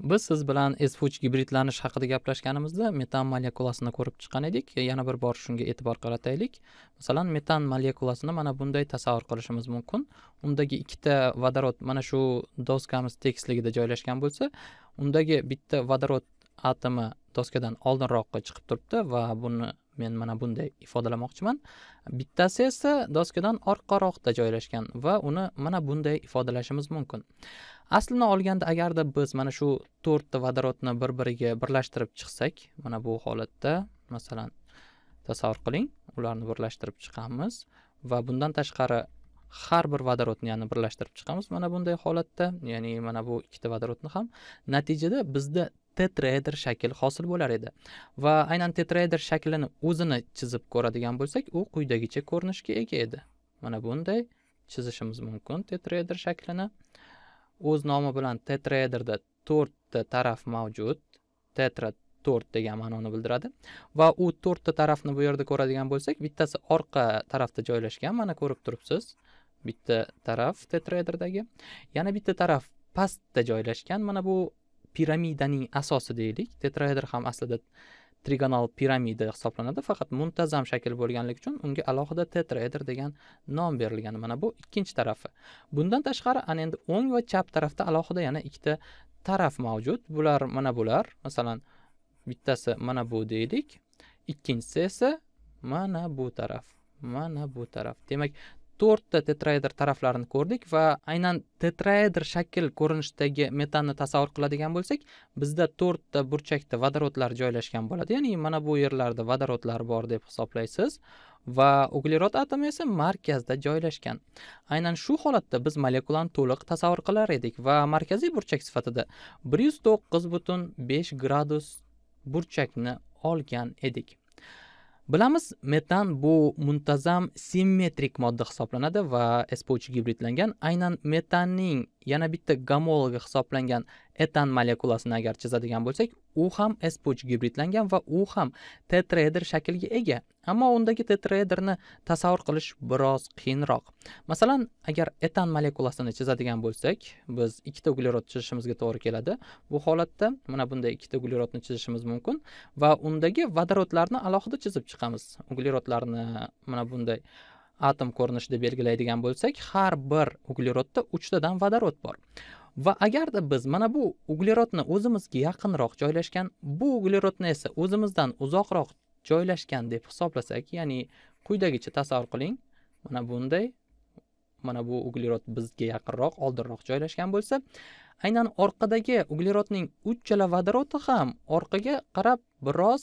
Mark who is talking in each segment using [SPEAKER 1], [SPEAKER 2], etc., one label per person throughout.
[SPEAKER 1] biz siz bilan esfuch gibridlanish haqida gaplashganimizda metan molekulasini ko'rib chiqqan edik yana bir bor shunga e'tibor qarataylik masalan metan molekulasini mana bunday tasavvur qilishimiz mumkin undagi ikkita vodorod mana shu doskamiz tekisligida joylashgan bo'lsa undagi bitta vodorod atomi doskadan oldinroqqa chiqib turibdi va buni men mana bunday ifodalamoqchiman bittasi esa doskadan orqaroqda joylashgan va uni mana bunday ifodalashimiz mumkin aslini olganda agarda biz mana shu to'rtta vodorodni bir biriga birlashtirib chiqsak mana bu holatda masalan tasavvur qiling ularni birlashtirib chiqamiz va bundan tashqari har bir vodorodni yana birlashtirib chiqamiz mana bunday holatda ya'ni mana bu ikkita vodorodni ham natijada bizda tetraedr shakl hosil bo'lar edi va aynan tetraedr shaklini o'zini chizib ko'radigan bo'lsak u quyidagicha ko'rinishga ega edi mana bunday chizishimiz mumkin tetraedr shaklini o'z nomi bilan tetraederda to'rtta taraf mavjud tetra to'rt degan ma'noni bildiradi va u to'rtta tarafni bu yerda ko'radigan bo'lsak bittasi orqa tarafda joylashgan mana ko'rib turibsiz bitta taraf tetraedrdagi yana bitta taraf pastda joylashgan mana bu piramidaning asosi deylik tetraedr ham aslida trigonal piramida hisoblanadi faqat muntazam shakl bo'lganligi uchun unga alohida tetraedr degan nom berilgan mana bu ikkinchi tarafi bundan tashqari ana endi o'ng va chap tarafda alohida yana ikkita taraf mavjud bular mana bular masalan bittasi mana bu deylik ikkinchisi esa mana bu taraf mana bu taraf demak to'rtta tetraedr taraflarini ko'rdik va aynan tetraedr shakl ko'rinishidagi metanni tasavvur qiladigan bo'lsak bizda to'rtta burchakda vodorodlar joylashgan bo'ladi ya'ni mana bu yerlarda vodorodlar bor deb hisoblaysiz va uglerod atomi esa markazda joylashgan aynan shu holatda biz molekulani to'liq tasavvur qilar edik va markaziy burchak sifatida bir yuz to'qqiz butun besh gradus burchakni olgan edik bilamiz metan bu muntazam simmetrik modda hisoblanadi va spo uch gibridlangan aynan metanning yana bitta gamologi hisoblangan etan molekulasini agar chizadigan bo'lsak u ham spuch gibridlangan va u ham tetraedr shakliga ega ammo undagi tetraedrni tasavvur qilish biroz qiyinroq masalan agar etan molekulasini chizadigan bo'lsak biz ikkita uglerod chizishimizga to'g'ri keladi bu holatda mana bunday ikkita uglerodni chizishimiz mumkin va undagi vodorodlarni alohida chizib chiqamiz uglerodlarni mana bunday atom ko'rinishida belgilaydigan bo'lsak har bir uglerodda uchtadan vodorod bor va agarda biz mana bu uglerodni o'zimizga yaqinroq joylashgan bu uglerodni esa o'zimizdan uzoqroq joylashgan deb hisoblasak ya'ni quyidagicha tasavvur qiling mana bunday mana bu uglerod bizga yaqinroq oldinroq joylashgan bo'lsa aynan orqadagi uglerodning uchala vodorodi ham orqaga qarab biroz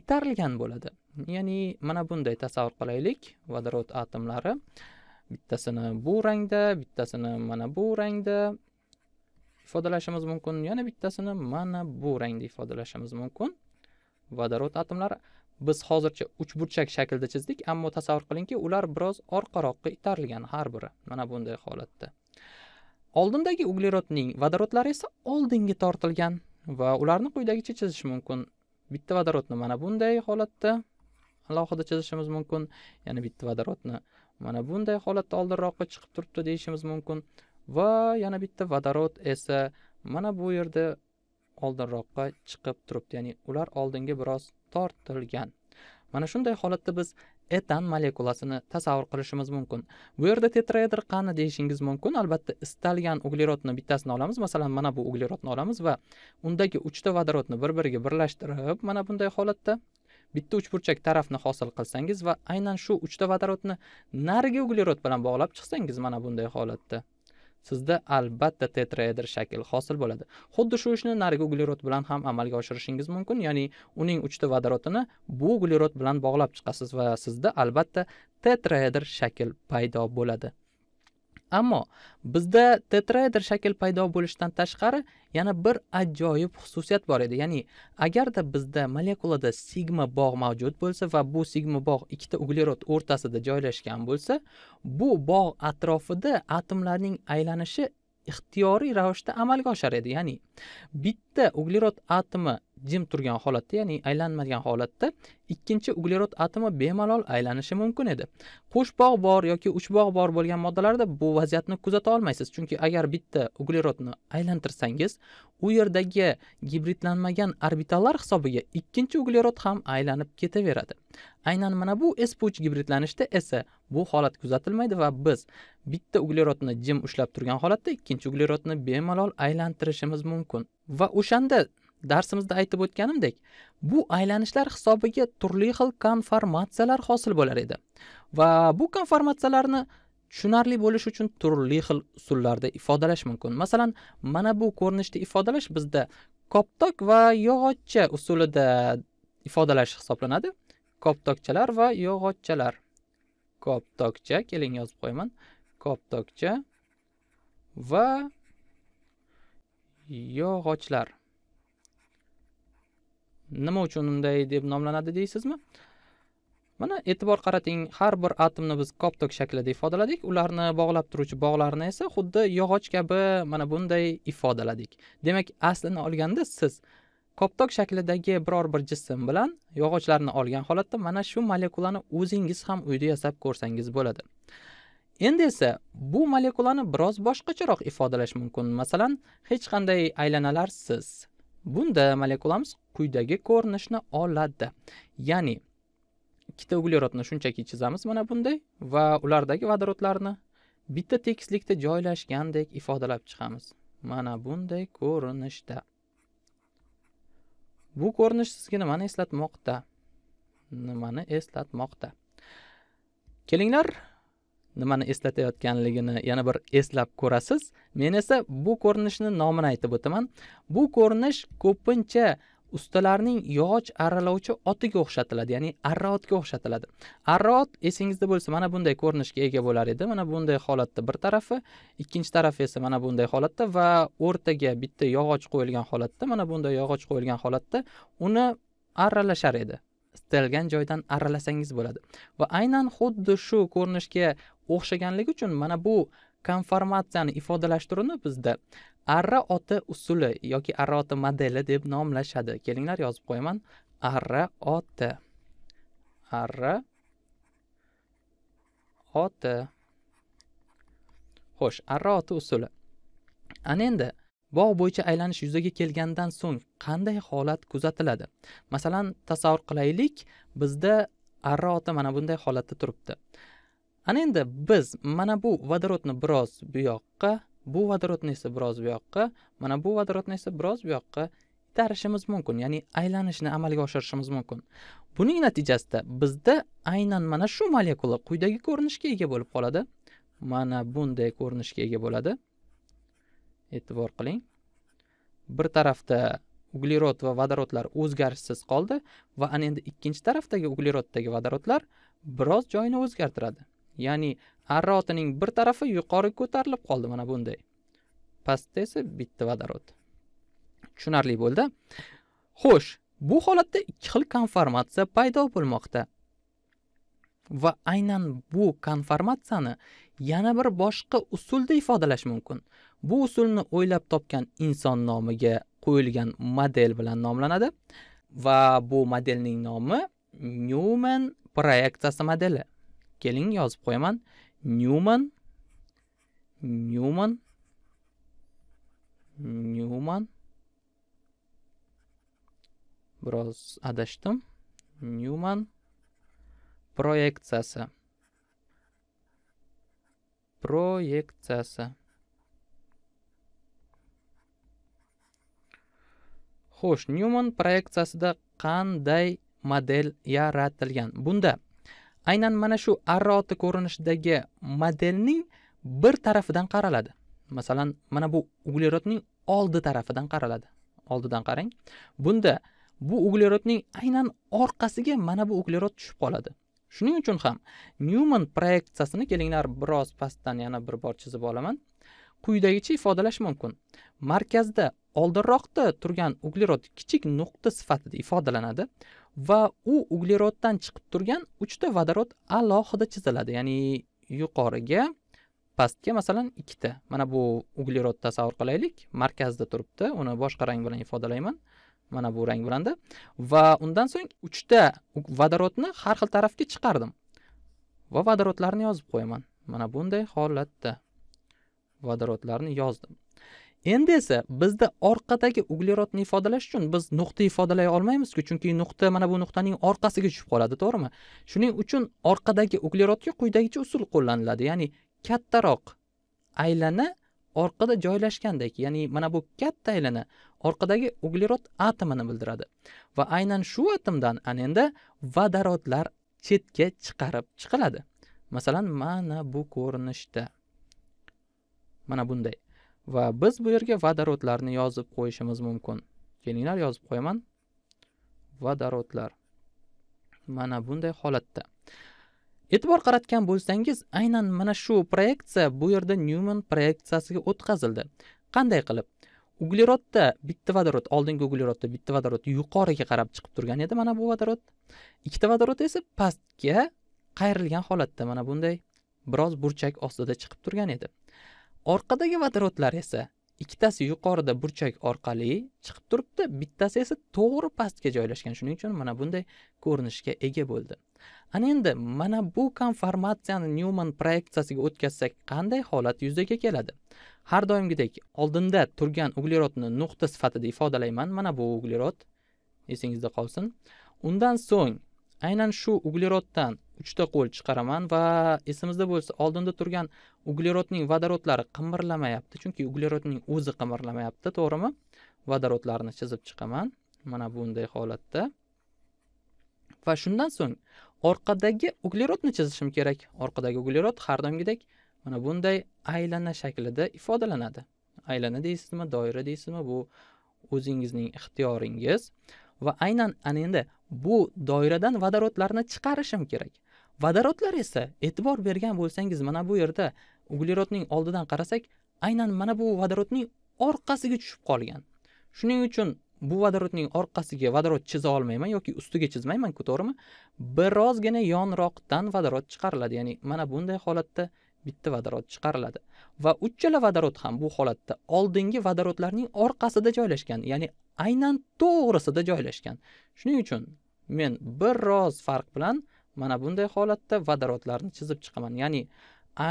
[SPEAKER 1] itarilgan bo'ladi ya'ni mana bunday tasavvur qilaylik vodorod atomlari bittasini bu rangda bittasini mana bu rangda ifodalashimiz mumkin yana bittasini mana bu rangda ifodalashimiz mumkin vodorod atomlari biz hozircha uchburchak shaklda chizdik ammo tasavvur qilingki ular biroz orqaroqqa itarilgan har biri mana bunday holatda oldindagi uglerodning vodorodlari esa oldinga tortilgan va ularni quyidagicha chizish mumkin bitta vodorodni mana bunday holatda alohida chizishimiz mumkin yana bitta vodorodni mana bunday holatda oldinroqqa chiqib turibdi deyishimiz mumkin va yana bitta vodorod esa mana bu yerda oldinroqqa chiqib turibdi ya'ni ular oldinga biroz tortilgan mana shunday holatda biz etan molekulasini tasavvur qilishimiz mumkin bu yerda tetraedr qani deyishingiz mumkin albatta istalgan uglerodni bittasini olamiz masalan mana bu uglerodni olamiz va undagi uchta vodorodni bir biriga birlashtirib mana bunday holatda bitta uchburchak tarafni hosil qilsangiz va aynan shu uchta vodorodni narigi uglerod bilan bog'lab chiqsangiz mana bunday holatda sizda albatta tetraedr shakl hosil bo'ladi xuddi shu ishni narigi uglerod bilan ham amalga oshirishingiz mumkin ya'ni uning uchta vodorodini bu uglerod bilan bog'lab chiqasiz va sizda albatta tetraedr shakl paydo bo'ladi ammo bizda tetrayder shakl paydo bo'lishidan tashqari yana bir ajoyib xususiyat bor edi ya'ni agarda bizda molekulada sigma bog' mavjud bo'lsa va bu sigma bog' ikkita uglerod o'rtasida joylashgan bo'lsa bu bog' atrofida atomlarning aylanishi ixtiyoriy ravishda amalga oshar edi ya'ni bitta uglerod atomi jim turgan holatda ya'ni aylanmagan holatda ikkinchi uglerod atomi bemalol aylanishi mumkin edi qo'sh bog' bor yoki uch bog' bor bo'lgan moddalarda bu vaziyatni kuzata olmaysiz chunki agar bitta uglerodni aylantirsangiz u yerdagi gibridlanmagan orbitallar hisobiga ikkinchi uglerod ham aylanib ketaveradi aynan mana bu s uch gibridlanishda esa bu holat kuzatilmaydi va biz bitta uglerodni jim ushlab turgan holatda ikkinchi uglerodni bemalol aylantirishimiz mumkin va o'shanda darsimizda aytib o'tganimdek bu aylanishlar hisobiga turli xil konformatsiyalar hosil bo'lar edi va bu konformatsiyalarni tushunarli bo'lishi uchun turli xil usullarda ifodalash mumkin masalan mana bu ko'rinishda ifodalash bizda koptok va yog'ochcha usulida ifodalash hisoblanadi koptokchalar va yog'ochchalar koptokcha keling yozib qo'yaman koptokcha va yog'ochlar nima uchun unday deb nomlanadi deysizmi mana e'tibor qarating har bir atomni biz koptok shaklida ifodaladik ularni bog'lab turuvchi bog'larni esa xuddi yog'och kabi mana bunday ifodaladik demak aslini olganda siz koptok shaklidagi biror bir jism bilan yog'ochlarni olgan holatda mana shu molekulani o'zingiz ham uyda yasab ko'rsangiz bo'ladi endi esa bu molekulani biroz boshqacharoq ifodalash mumkin masalan hech qanday aylanalarsiz bunda molekulamiz quyidagi ko'rinishni oladi ya'ni ikkita uglerodni shunchaki chizamiz mana bunday va ulardagi vodorodlarni bitta tekislikda joylashgandek ifodalab chiqamiz mana bunday ko'rinishda bu ko'rinish sizga nimani eslatmoqda nimani eslatmoqda kelinglar nimani eslatayotganligini yana bir eslab ko'rasiz men esa bu ko'rinishni nomini aytib o'taman bu ko'rinish ko'pincha ustalarning yog'och arralovchi otiga o'xshatiladi ya'ni arra otga o'xshatiladi arra ot esingizda bo'lsa mana bunday ko'rinishga ega bo'lar edi mana bunday holatda bir tarafi ikkinchi tarafi esa mana bunday holatda va o'rtaga bitta yog'och qo'yilgan holatda mana bunday yog'och qo'yilgan holatda uni arralashar edi istalgan joydan aralasangiz bo'ladi va aynan xuddi shu ko'rinishga o'xshaganligi uchun mana bu konformatsiyani ifodalash turini bizda arra oti usuli yoki arra oti modeli deb nomlashadi kelinglar yozib qo'yaman arra oti arra oti xo'sh arra oti usuli ana endi bog' bo'yicha aylanish yuzaga kelgandan so'ng qanday holat kuzatiladi masalan tasavvur qilaylik bizda arra ota mana bunday holatda turibdi ana endi biz mana bu vodorodni biroz bu yoqqa bu vodorodni esa biroz bu yoqqa mana bu vodorodni esa biroz bu yoqqa itarishimiz mumkin ya'ni aylanishni amalga oshirishimiz mumkin buning natijasida bizda aynan mana shu molekula quyidagi ko'rinishga ega bo'lib qoladi mana bunday ko'rinishga ega bo'ladi e'tibor qiling bir tarafda uglerod va vodorodlar o'zgarishsiz qoldi va ana endi ikkinchi tarafdagi ugleroddagi vodorodlar biroz joyini o'zgartiradi ya'ni arra otining bir tarafi yuqori ko'tarilib qoldi mana bunday pastda esa bitta vodorod tushunarli bo'ldi xo'sh bu holatda ikki xil konformatsiya paydo bo'lmoqda va aynan bu konformatsiyani yana bir boshqa usulda ifodalash mumkin bu usulni o'ylab topgan inson nomiga qo'yilgan model bilan nomlanadi va bu modelning nomi nyuman proyeksiyasi modeli keling yozib qo'yaman nyuman nyuman nyuman biroz adashdim nyuman proyeksiyasi proyeksiyasi xo'sh nyuman proyeksiyasida qanday model yaratilgan bunda aynan mana shu oti ko'rinishidagi modelning bir tarafidan qaraladi masalan mana bu uglerodning oldi tarafidan qaraladi oldidan qarang bunda bu uglerodning aynan orqasiga mana bu uglerod tushib qoladi shuning uchun ham nyuman proyeksiyasini kelinglar biroz pastdan yana bir bor chizib olaman quyidagicha ifodalash mumkin markazda oldinroqda turgan uglerod kichik nuqta sifatida ifodalanadi va u ugleroddan chiqib turgan uchta vodorod alohida chiziladi ya'ni yuqoriga pastga masalan ikkita mana bu uglerod tasavvur qilaylik markazda turibdi uni boshqa rang bilan ifodalayman mana bu rang bilanda va undan so'ng uchta vodorodni har xil tarafga chiqardim va vodorodlarni yozib qo'yaman mana bunday holatda vodorodlarni yozdim endi esa bizda orqadagi uglerodni ifodalash uchun biz nuqta ifodalay olmaymizku chunki nuqta mana bu nuqtaning orqasiga tushib qoladi to'g'rimi shuning uchun orqadagi uglerodga quyidagicha usul qo'llaniladi ya'ni kattaroq aylana orqada joylashgandek ya'ni mana bu katta aylana orqadagi uglerod atomini bildiradi va aynan shu atomdan ana endi vodorodlar chetga chiqarib chiqiladi masalan mana bu ko'rinishda mana bunday va biz bu yerga vodorodlarni yozib qo'yishimiz mumkin kelinglar yozib qo'yaman vodorodlar mana bunday holatda e'tibor qaratgan bo'lsangiz aynan mana shu proyeksiya bu yerda nyuman proyeksiyasiga o'tkazildi qanday qilib uglerodda bitta vodorod oldingi uglerodda bitta vodorod yuqoriga qarab chiqib turgan edi mana bu vodorod ikkita vodorod esa pastga qayrilgan holatda mana bunday biroz burchak ostida chiqib turgan edi orqadagi vodorodlar esa ikkitasi yuqorida burchak orqali chiqib turibdi bittasi esa to'g'ri pastga joylashgan shuning uchun mana bunday ko'rinishga ega bo'ldi ana endi mana bu konformatsiyani nyuman proyeksiyasiga o'tkazsak qanday holat yuzaga keladi har doimgidek oldinda turgan uglerodni nuqta sifatida ifodalayman mana bu uglerod esingizda qolsin undan so'ng aynan shu ugleroddan uchta qo'l chiqaraman va esimizda bo'lsa oldinda turgan uglerodning vodorodlari qimirlamayapti chunki uglerodning o'zi qimirlamayapti to'g'rimi vodorodlarni chizib chiqaman mana bunday holatda va shundan so'ng orqadagi uglerodni chizishim kerak orqadagi uglerod har doimgidek mana bunday aylana shaklida ifodalanadi aylana deysizmi doira deysizmi bu o'zingizning ixtiyoringiz va aynan ana endi bu doiradan vodorodlarni chiqarishim kerak vodorodlar esa e'tibor bergan bo'lsangiz mana bu yerda uglerodning oldidan qarasak aynan mana bu vodorodning orqasiga tushib qolgan shuning uchun bu vodorodning orqasiga vodorod chiza olmayman yoki ustiga chizmaymanku to'g'rimi birozgina yonroqdan vodorod chiqariladi ya'ni mana bunday holatda bitta vodorod chiqariladi va uchala vodorod ham bu holatda oldingi vodorodlarning orqasida joylashgan ya'ni aynan to'g'risida joylashgan shuning uchun men biroz farq bilan mana bunday holatda vodorodlarni chizib chiqaman ya'ni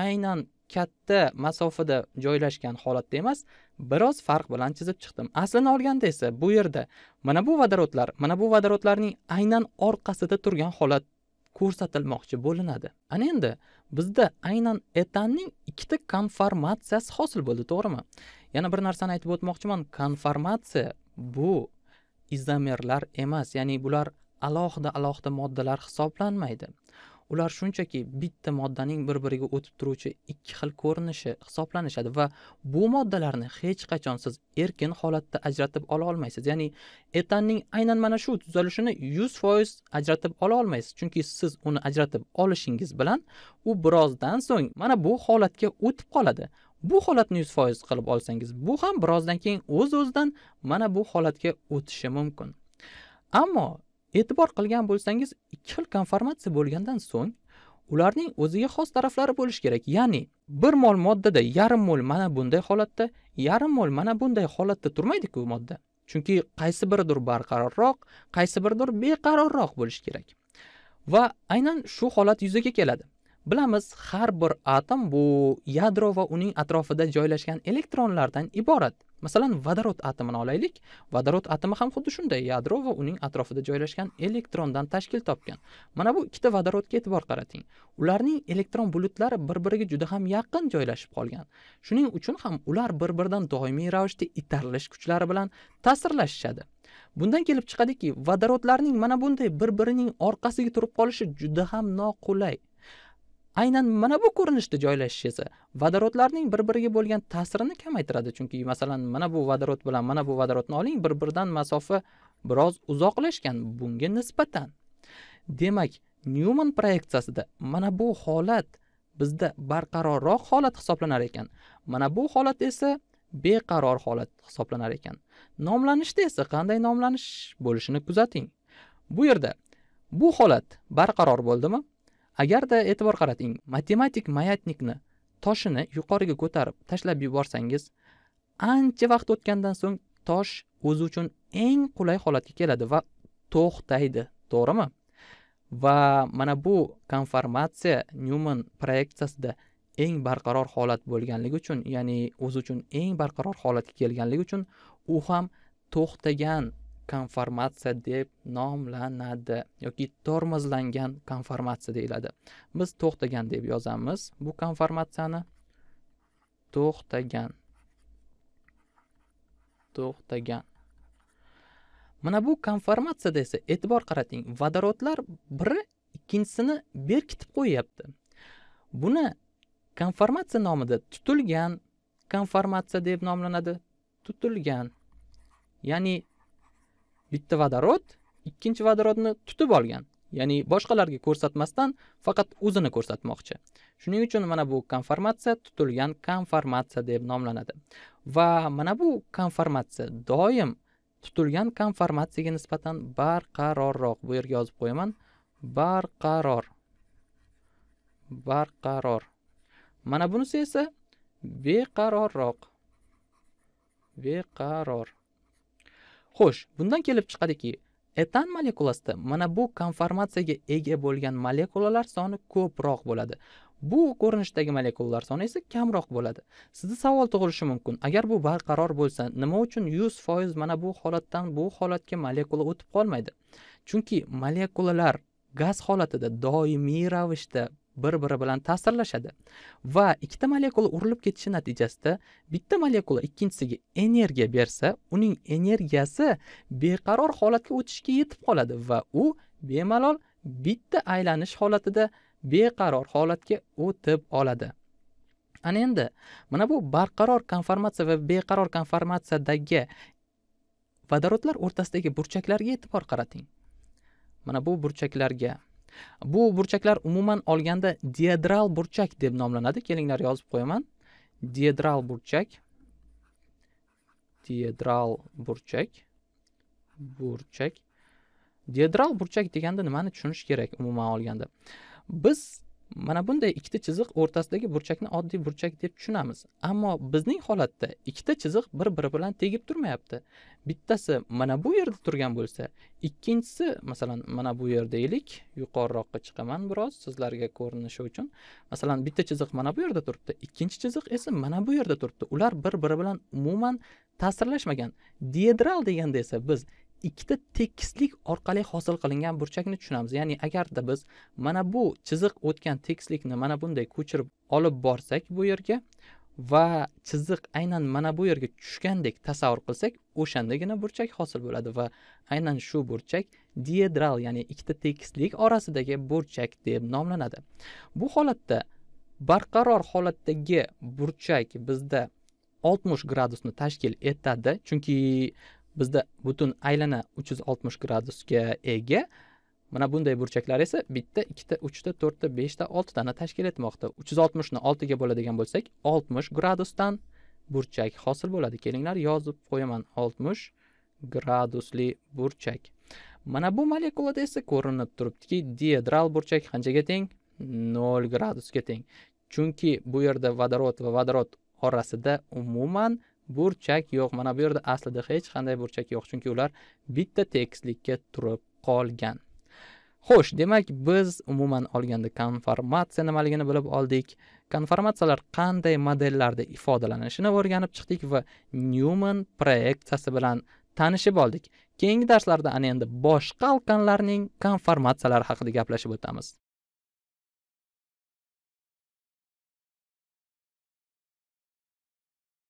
[SPEAKER 1] aynan katta masofada joylashgan holatda emas biroz farq bilan chizib chiqdim aslini olganda esa bu yerda mana bu vodorodlar mana bu vodorodlarning aynan orqasida turgan holat ko'rsatilmoqchi bo'linadi ana endi bizda aynan etanning ikkita konformatsiyasi hosil bo'ldi to'g'rimi yana bir narsani aytib o'tmoqchiman konformatsiya bu izomerlar emas ya'ni bular alohida alohida moddalar hisoblanmaydi ular shunchaki bitta moddaning bir biriga o'tib turuvchi ikki xil ko'rinishi hisoblanishadi va bu moddalarni hech qachon siz erkin holatda ajratib ola olmaysiz ya'ni etanning aynan mana shu tuzalishini yuz foiz ajratib ola olmaysiz chunki siz uni ajratib olishingiz bilan u birozdan so'ng mana bu holatga o'tib qoladi bu holatni yuz foiz qilib olsangiz bu ham birozdan keyin o'z o'zidan mana bu holatga o'tishi mumkin ammo e'tibor qilgan bo'lsangiz ikki xil konformatsiya bo'lgandan so'ng ularning o'ziga xos taraflari bo'lishi kerak ya'ni bir mol moddada yarim mol mana bunday holatda yarim mol mana bunday holatda turmaydiku modda chunki qaysi biridir barqarorroq qaysi biridir beqarorroq bo'lishi kerak va aynan shu holat yuzaga keladi bilamiz har bir atom bu yadro va uning atrofida joylashgan elektronlardan iborat masalan vodorod atomini olaylik vodorod atomi ham xuddi shunday yadro va uning atrofida joylashgan elektrondan tashkil topgan mana bu ikkita vodorodga e'tibor qarating ularning elektron bulutlari bir biriga juda ham yaqin joylashib qolgan shuning uchun ham ular bir biridan doimiy ravishda itarilish kuchlari bilan ta'sirlashishadi bundan kelib chiqadiki vodorodlarning mana bunday bir birining orqasiga turib qolishi juda ham noqulay aynan mana bu ko'rinishda joylashishi esa vodorodlarning bir biriga bo'lgan ta'sirini kamaytiradi chunki masalan mana bu vodorod bilan mana bu vodorodni oling bir biridan masofa biroz uzoqlashgan bunga nisbatan demak nyuman proyeksiyasida mana bu holat bizda barqarorroq holat hisoblanar ekan mana bu holat esa beqaror holat hisoblanar ekan nomlanishda esa qanday nomlanish bo'lishini kuzating bu yerda bu holat barqaror bo'ldimi agarda e'tibor qarating matematik mayatnikni toshini yuqoriga ko'tarib tashlab yuborsangiz ancha vaqt o'tgandan so'ng tosh o'zi uchun eng qulay holatga keladi va to'xtaydi to'g'rimi va mana bu konformatsiya nyuman proyeksiyasida eng barqaror holat bo'lganligi uchun ya'ni o'zi uchun eng barqaror holatga kelganligi uchun u ham to'xtagan konformatsiya deb nomlanadi yoki tormozlangan konformatsiya deyiladi biz to'xtagan deb yozamiz bu konformatsiyani to'xtagan to'xtagan mana bu konformatsiyada esa e'tibor qarating vodorodlar biri ikkinchisini berkitib qo'yyapti buni konformatsiya nomida tutilgan konformatsiya deb nomlanadi tutilgan ya'ni bitta vodorod ikkinchi vodorodni tutib olgan ya'ni boshqalarga ko'rsatmasdan faqat o'zini ko'rsatmoqchi shuning uchun mana bu konformatsiya tutilgan konformatsiya deb nomlanadi va mana bu konformatsiya doim tutilgan konformatsiyaga nisbatan barqarorroq bu yerga yozib qo'yaman barqaror barqaror mana bunisi esa beqarorroq beqaror xo'sh bundan kelib chiqadiki etan molekulasida mana bu konformatsiyaga ega bo'lgan molekulalar soni ko'proq bo'ladi bu ko'rinishdagi molekulalar soni esa kamroq bo'ladi sizda savol tug'ilishi mumkin agar bu barqaror bo'lsa nima uchun yuz foiz mana bu holatdan bu holatga molekula o'tib qolmaydi chunki molekulalar gaz holatida doimiy ravishda bir biri bilan ta'sirlashadi va ikkita molekula urilib ketishi natijasida bitta molekula ikkinchisiga energiya bersa uning energiyasi beqaror holatga o'tishga yetib qoladi va u bemalol bitta aylanish holatida beqaror holatga o'tib oladi ana endi mana bu barqaror konformatsiya va beqaror konformatsiyadagi vodorodlar o'rtasidagi burchaklarga e'tibor qarating mana bu burchaklarga bu burchaklar umuman olganda diadral burchak deb nomlanadi kelinglar yozib qo'yaman diadral burchak diadral burchak burchak diadral burchak deganda nimani tushunish kerak umuman olganda biz mana bunday ikkita chiziq o'rtasidagi burchakni oddiy burchak deb tushunamiz ammo bizning holatda ikkita chiziq bir biri bilan tegib turmayapti bittasi mana bu yerda turgan bo'lsa ikkinchisi masalan mana bu yer deylik yuqoriroqqa chiqaman biroz sizlarga ko'rinishi uchun masalan bitta chiziq mana bu yerda turibdi ikkinchi chiziq esa mana bu yerda turibdi ular bir biri bilan umuman ta'sirlashmagan diedral deganda esa biz ikkita tekislik orqali hosil qilingan burchakni tushunamiz ya'ni agarda biz mana bu chiziq o'tgan tekislikni mana bunday ko'chirib olib borsak bu yerga va chiziq aynan mana bu yerga tushgandek tasavvur qilsak o'shandagina burchak hosil bo'ladi va aynan shu burchak diedral ya'ni ikkita tekislik orasidagi burchak deb nomlanadi bu holatda barqaror holatdagi burchak bizda 60 gradusni tashkil etadi chunki bizda butun aylana uch yuz oltmish gradusga ega mana bunday burchaklar esa bitta ikkita uchta to'rtta beshta oltitani tashkil etmoqda uch yuz oltmishni oltiga bo'ladigan bo'lsak oltmish gradusdan burchak hosil bo'ladi kelinglar yozib qo'yaman oltmish gradusli burchak mana bu molekulada esa ko'rinib turibdiki diedral burchak qanchaga teng nol gradusga teng chunki bu yerda vodorod va vodorod orasida umuman burchak yo'q mana bu yerda aslida hech qanday burchak yo'q chunki ular bitta tekislikka turib qolgan xo'sh demak biz umuman olganda konformatsiya nimaligini bilib oldik konformatsiyalar qanday modellarda ifodalanishini o'rganib chiqdik va nyuman proyeksiyasi bilan tanishib oldik keyingi darslarda ana endi boshqa alqanlarning konformatsiyalari haqida gaplashib o'tamiz